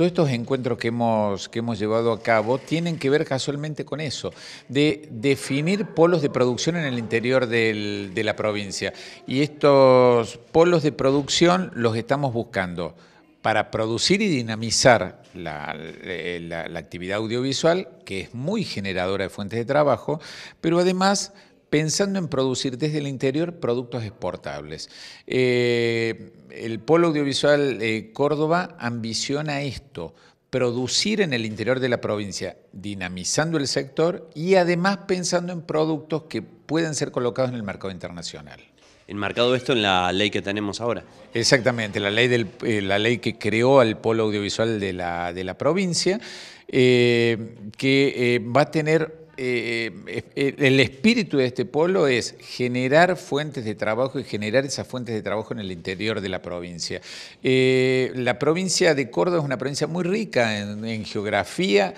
Todos estos encuentros que hemos, que hemos llevado a cabo tienen que ver casualmente con eso, de definir polos de producción en el interior de la provincia. Y estos polos de producción los estamos buscando para producir y dinamizar la actividad audiovisual, que es muy generadora de fuentes de trabajo, pero además pensando en producir desde el interior productos exportables. Eh, el Polo Audiovisual eh, Córdoba ambiciona esto, producir en el interior de la provincia, dinamizando el sector y además pensando en productos que pueden ser colocados en el mercado internacional. Enmarcado esto en la ley que tenemos ahora. Exactamente, la ley, eh, la ley que creó al polo audiovisual de la, de la provincia, que va a tener eh, eh, eh, el espíritu de este polo es generar fuentes de trabajo y generar esas fuentes de trabajo en el interior de la provincia. la provincia de Córdoba es una provincia muy rica en, en geografía,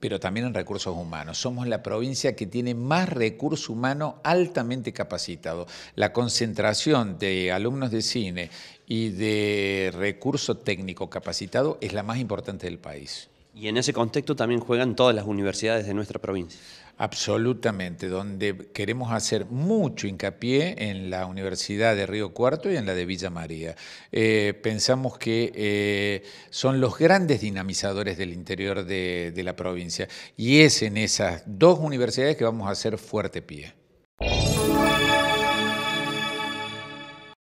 pero también en recursos humanos. Somos la provincia que tiene más recurso humano altamente capacitado. La concentración de alumnos de cine y de recurso técnico capacitado es la más importante del país. Y en ese contexto también juegan todas las universidades de nuestra provincia. Absolutamente, donde queremos hacer mucho hincapié en la Universidad de Río Cuarto y en la de Villa María. Eh, pensamos que eh, son los grandes dinamizadores del interior de, la provincia y es en esas dos universidades que vamos a hacer fuerte pie.